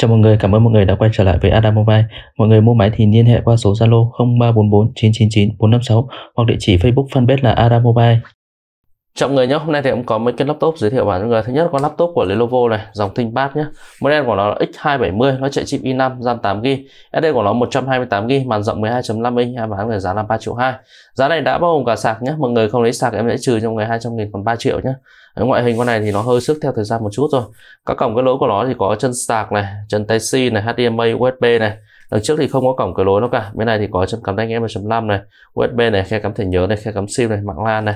Chào mọi người, cảm ơn mọi người đã quay trở lại với Adam Mobile. Mọi người mua máy thì liên hệ qua số Zalo 0344 999 456 hoặc địa chỉ Facebook fanpage là Adam Mobile. Trọng người nhé, hôm nay thì cũng có mấy cái laptop giới thiệu bạn cho người. Thứ nhất là con laptop của Lenovo này, dòng ThinkPad nhé. Model của nó là X270, nó chạy chip i5, RAM 8GB, SD của nó 128GB, màn rộng 12.5 inch, bán người giá là 3 triệu 2. Giá này đã bao gồm cả sạc nhé, mọi người không lấy sạc em sẽ trừ trong người 200 000 còn 3 triệu nhé. Ở ngoại hình con này thì nó hơi sức theo thời gian một chút rồi. Các cổng cái lỗ của nó thì có chân sạc này, chân Type-C này, HDMI, USB này, đằng trước thì không có cổng cửa lối nó cả bên này thì có chân cắm tai nghe 1.5 này USB này khe cắm thẻ nhớ này khe cắm sim này mạng LAN này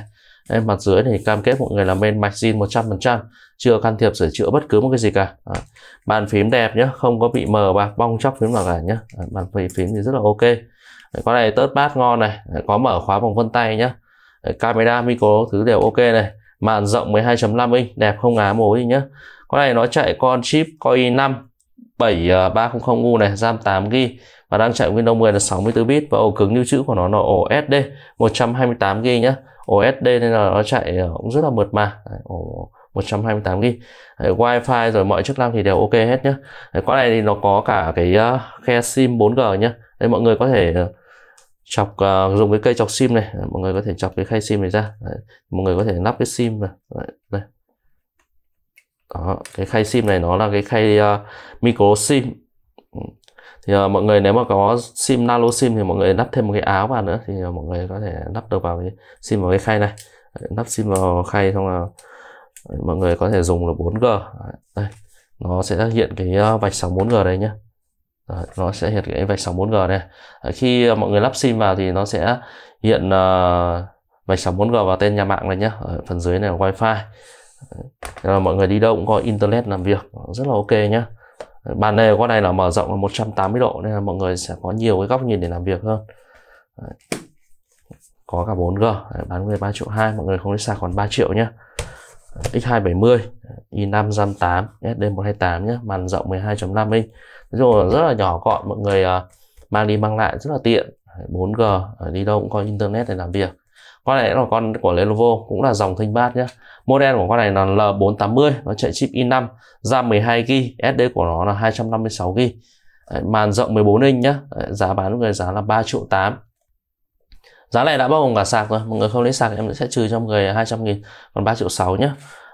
Đấy, mặt dưới thì cam kết mọi người là main machine 100% chưa can thiệp sửa chữa bất cứ một cái gì cả à, bàn phím đẹp nhé không có bị mờ và bong chóc phím nào cả nhé à, bàn phím thì rất là ok Đấy, con này tớt bát ngon này có mở khóa bằng vân tay nhé camera micro thứ đều ok này màn rộng 12.5 inch đẹp không ngá mối nhé con này nó chạy con chip Core i5 7300U này RAM 8GB và đang chạy Windows 10 là 64 bit và ổ cứng lưu trữ của nó là ổ SD 128 GB nhá ổ SD nên là nó chạy ờ, cũng rất là mượt mà Đấy, ổ 128 GB Wi-Fi rồi mọi chức năng thì đều ok hết nhá Đấy, con này thì nó có cả cái uh, khe sim 4G nhá Đấy, mọi người có thể ờ, chọc uh, dùng cái cây chọc sim này mọi người có thể chọc cái khe sim này ra Đấy, mọi người có thể lắp cái sim vào Đấy, đây đó cái khay sim này nó là cái khay uh, micro sim ừ thì uh, mọi người nếu mà có sim nano sim thì mọi người lắp thêm một cái áo vào nữa thì uh, mọi người có thể lắp được vào cái sim vào cái khay này lắp sim vào khay xong là mọi người có thể dùng là 4G đây nó sẽ hiện cái ờ, vạch sóng 4G đây nhé Đấy, nó sẽ hiện cái vạch sóng 4G này Đấy, khi mọi người lắp sim vào thì nó sẽ hiện uh, vạch sóng 4G vào tên nhà mạng này nhé ở phần dưới này là wifi Đấy, là mọi người đi đâu cũng có internet làm việc rất là ok nhé bàn đề của con này là mở rộng là 180 độ nên là mọi người sẽ có nhiều cái góc nhìn để làm việc hơn có cả 4G bán người 3 triệu 2 mọi người không nên xa còn 3 triệu nhé X270 i5 RAM 8 SD128 nhé màn rộng 12.5 inch rồi rất là nhỏ gọn mọi người à, mang đi mang lại rất là tiện 4G đi đâu cũng có internet để làm việc con này là con của Lenovo cũng là dòng thanh nhé model của con này là L480 nó chạy chip i5 RAM 12GB SD của nó là 256GB màn rộng 14 inch nhá giá bán của người giá là 3 triệu 8 giá này đã bao gồm cả sạc rồi mọi người không lấy sạc em sẽ trừ cho người 200 nghìn còn 3 triệu 6 nhé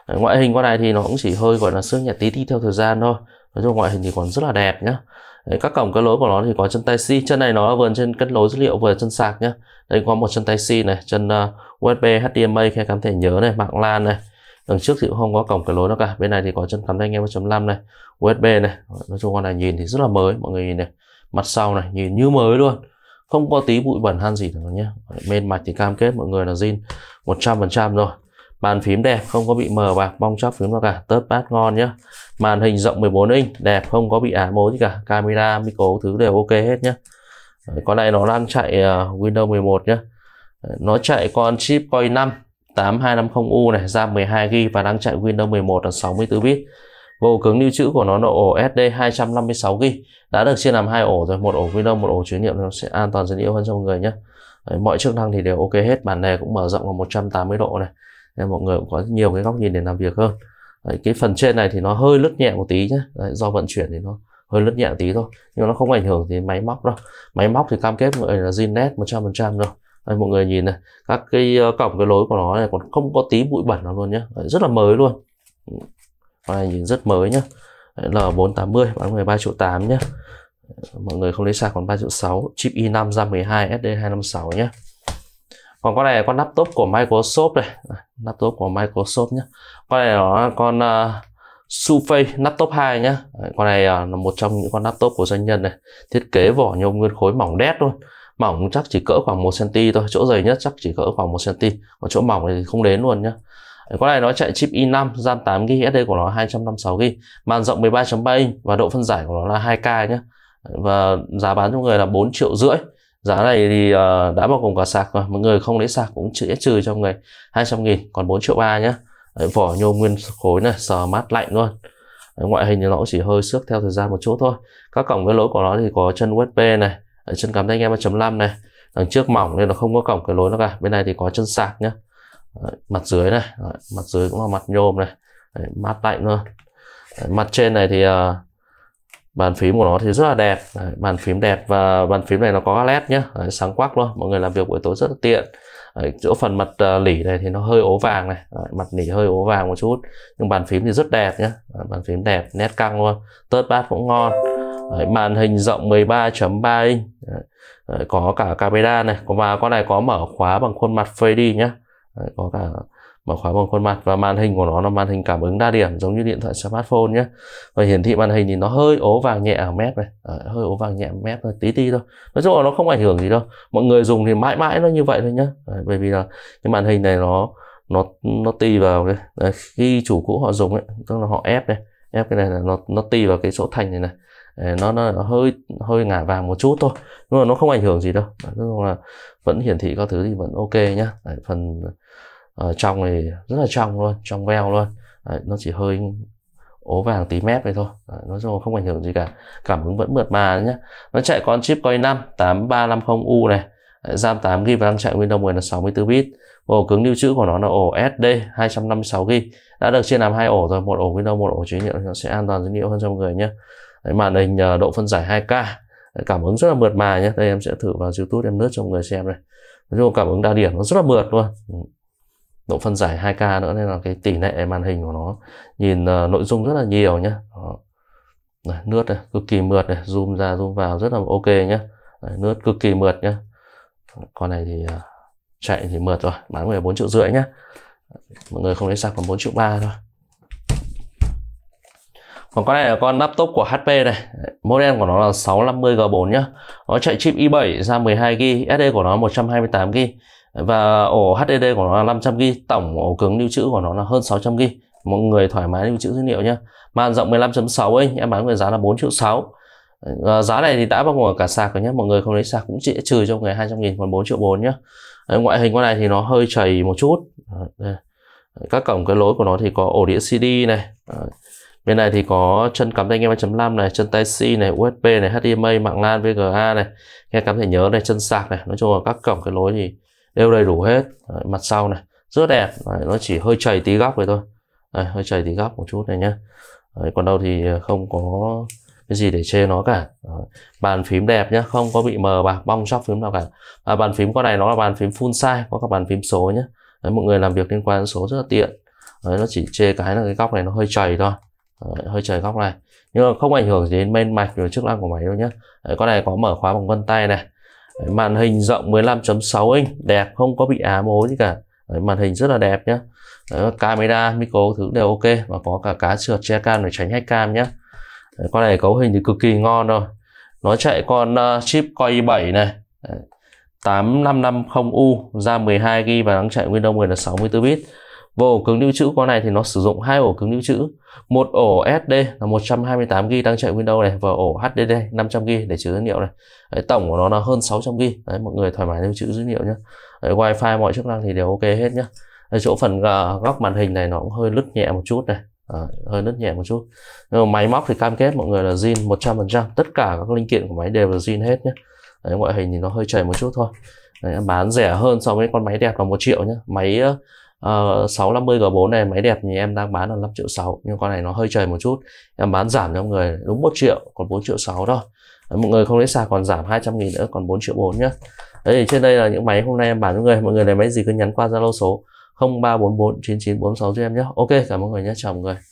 ngoại hình con này thì nó cũng chỉ hơi gọi là xước nhẹ tí tí theo thời gian thôi nói chung ngoại hình thì còn rất là đẹp nhá Đấy, các cổng kết nối của nó thì có chân tai C chân này nó vừa trên kết nối dữ liệu vừa chân sạc nhá đây có một chân tai C này chân ờ, USB HDMI khe cắm thẻ nhớ này mạng LAN này đằng trước thì cũng không có cổng kết nối đâu cả bên này thì có chân cắm tai nghe 1.5 này USB này nói chung con này nhìn thì rất là mới mọi người nhìn này mặt sau này nhìn như mới luôn không có tí bụi bẩn han gì nữa nhé bên mạch thì cam kết mọi người là zin 100% rồi Bàn phím đẹp, không có bị mờ bạc, bong chóc phím nào cả, tớp bát ngon nhá. Màn hình rộng 14 inch, đẹp, không có bị ả mố gì cả, camera, micro thứ đều ok hết nhá. con này nó đang chạy uh, Windows 11 nhá. Nó chạy con chip Core 5 8250U này, RAM 12GB và đang chạy Windows 11 là 64 bit. Vô cứng lưu trữ của nó là ổ SD 256GB, đã được chia làm hai ổ rồi, một ổ Windows, một ổ chuyển nghiệm nó sẽ an toàn dữ liệu hơn cho mọi người nhé. mọi chức năng thì đều ok hết, bản này cũng mở rộng vào 180 độ này nên mọi người cũng có nhiều cái góc nhìn để làm việc hơn Đấy, cái phần trên này thì nó hơi lướt nhẹ một tí nhé Đấy, do vận chuyển thì nó hơi lướt nhẹ một tí thôi nhưng nó không ảnh hưởng đến máy móc đâu máy móc thì cam kết mọi người là Zinnet 100% rồi đây, mọi người nhìn này các cái ờ, cổng cái lối của nó này còn không có tí bụi bẩn nào luôn nhé Đấy, rất là mới luôn này nhìn rất mới nhá. L480 bán 13 triệu 8 nhá. mọi người không lấy sạc còn 3 triệu 6 chip i5 ra 12 SD256 nhá còn con này là con laptop của Microsoft đây à, laptop của Microsoft nhé con này là con uh, Surface laptop 2 nhá con này uh, là một trong những con laptop của doanh nhân này thiết kế vỏ nhôm nguyên khối mỏng đét luôn mỏng chắc chỉ cỡ khoảng 1 cm thôi chỗ dày nhất chắc chỉ cỡ khoảng 1 cm còn chỗ mỏng thì không đến luôn nhá con này nó chạy chip i5, RAM 8GB, SD của nó 256GB, màn rộng 13.3 inch và độ phân giải của nó là 2K nhá Và giá bán cho người là 4 triệu rưỡi giá này thì uh, đã bao gồm cả sạc rồi mọi người không lấy sạc cũng sẽ trừ cho người 200 nghìn còn 4 triệu ba nhá vỏ nhôm nguyên khối này sờ mát lạnh luôn Đấy, ngoại hình thì nó cũng chỉ hơi xước theo thời gian một chút thôi các cổng với lối của nó thì có chân USB này chân cắm tai nghe 3.5 này đằng trước mỏng nên nó không có cổng cái lối nó cả bên này thì có chân sạc nhá Đấy, mặt dưới này Đấy, mặt dưới cũng là mặt nhôm này Đấy, mát lạnh luôn Đấy, mặt trên này thì uh, bàn phím của nó thì rất là đẹp đấy, bàn phím đẹp và bàn phím này nó có led nhé đấy, sáng quắc luôn mọi người làm việc buổi tối rất là tiện đấy, chỗ phần mặt uh, lỉ này thì nó hơi ố vàng này đấy, mặt lỉ hơi ố vàng một chút nhưng bàn phím thì rất đẹp nhé đấy, bàn phím đẹp nét căng luôn tớt bát cũng ngon đấy, màn hình rộng 13.3 inch đấy, đấy, có cả camera này và con này có mở khóa bằng khuôn mặt Face ID nhé đấy, có cả mở khóa bằng khuôn mặt và màn hình của nó là màn hình cảm ứng đa điểm giống như điện thoại smartphone nhé và hiển thị màn hình thì nó hơi ố vàng nhẹ ở mép này à, hơi ố vàng nhẹ ở mép thôi tí tí thôi nói chung là nó không ảnh hưởng gì đâu mọi người dùng thì mãi mãi nó như vậy thôi nhé à, bởi vì là cái màn hình này nó nó nó tùy vào cái à, khi chủ cũ họ dùng ấy tức là họ ép này ép cái này là nó nó tùy vào cái chỗ thành này này nó, nó nó hơi hơi ngả vàng một chút thôi nhưng mà nó không ảnh hưởng gì đâu nói chung là vẫn hiển thị các thứ thì vẫn ok nhá phần uh, trong thì rất là trong luôn trong veo luôn Đấy, nó chỉ hơi ố vàng tí mép vậy thôi Đấy, nói chung không ảnh hưởng gì cả cảm ứng vẫn mượt mà nhé nó chạy con chip Core 5 8350U này RAM 8 g và đang chạy Windows 10 là 64 bit ổ cứng lưu trữ của nó là ổ SD 256 g, đã được chia làm hai ổ rồi một ổ Windows một ổ chế liệu nó sẽ an toàn dữ liệu hơn cho mọi người nhé Đấy, màn hình ờ, độ phân giải 2K cảm ứng rất là mượt mà nhé đây em sẽ thử vào YouTube em lướt cho mọi người xem này nói chung cảm ứng đa điểm nó rất là mượt luôn ừ độ phân giải 2K nữa nên là cái tỷ lệ màn hình của nó nhìn uh, nội dung rất là nhiều nhá, Đó. Đấy, nước này, cực kỳ mượt này zoom ra zoom vào rất là ok nhá, Đấy, nước cực kỳ mượt nhá. con này thì uh, chạy thì mượt rồi bán về 4 triệu rưỡi nhá, mọi người không lấy sạc còn 4 triệu ba thôi còn con này là con laptop của HP này model của nó là 650G4 nhá nó chạy chip i7 ra 12GB SD của nó 128GB và ổ HDD của nó là 500GB tổng ổ cứng lưu trữ của nó là hơn 600GB mọi người thoải mái lưu trữ dữ liệu nhé màn rộng 15.6 ấy, em bán với giá là 4 triệu 6 à, ờ, giá này thì đã bao gồm cả sạc rồi nhé mọi người không lấy sạc cũng chỉ trừ cho người 200 nghìn còn 4 triệu 4 nhé Đấy, ngoại hình con này thì nó hơi chảy một chút ờ, Đấy, các cổng cái lối của nó thì có ổ đĩa CD này Đấy. Ờ, bên này thì có chân cắm tai nghe 3.5 này chân tai C này USB này HDMI mạng LAN VGA này nghe cắm thể nhớ này chân sạc này nói chung là các cổng cái lối thì đều đầy đủ hết đấy, mặt sau này rất đẹp đấy, nó chỉ hơi chảy tí góc vậy thôi đấy, hơi chảy tí góc một chút này nhé đấy, còn đâu thì không có cái gì để chê nó cả đấy, bàn phím đẹp nhé không có bị mờ bạc bong chóc phím nào cả à, bàn phím con này nó là bàn phím full size có cả bàn phím số nhé đấy, mọi người làm việc liên quan số rất là tiện đấy, nó chỉ chê cái là cái góc này nó hơi chảy thôi đấy, hơi chảy góc này nhưng mà không ảnh hưởng gì đến main mạch và chức năng của máy đâu nhé đấy, con này có mở khóa bằng vân tay này Đấy, màn hình rộng 15.6 inch đẹp không có bị ám ố gì cả Đấy, màn hình rất là đẹp nhé Đấy, camera micro thứ đều ok và có cả cá trượt che cam để tránh hack cam nhé Đấy, con này cấu hình thì cực kỳ ngon rồi nó chạy con uh, chip Core i7 này Đấy, 8550U ra 12GB và đang chạy Windows 10 là 64 bit và ổ cứng lưu trữ con này thì nó sử dụng hai ổ cứng lưu trữ một ổ SD là 128 GB đang chạy Windows này và ổ HDD 500 GB để chứa dữ liệu này đấy, tổng của nó là hơn 600 GB đấy mọi người thoải mái lưu trữ dữ liệu nhé đấy, Wi-Fi mọi chức năng thì đều ok hết nhé đấy, chỗ phần ờ, góc màn hình này nó cũng hơi lướt nhẹ một chút này À, hơi nứt nhẹ một chút Nhưng mà máy móc thì cam kết mọi người là zin 100% tất cả các linh kiện của máy đều là zin hết nhé đấy, ngoại hình thì nó hơi chảy một chút thôi đấy, bán rẻ hơn so với con máy đẹp là một triệu nhé máy ờ, uh, 650 G4 này máy đẹp thì em đang bán là 5 triệu 6 nhưng con này nó hơi trời một chút em bán giảm cho người đúng 1 triệu còn 4 triệu 6 thôi mọi người không lấy xài còn giảm 200 nghìn nữa còn 4 triệu 4 nhá đấy thì trên đây là những máy hôm nay em bán cho người mọi người lấy máy gì cứ nhắn qua Zalo số 03449946 cho em nhé Ok cảm ơn mọi người nhé chào mọi người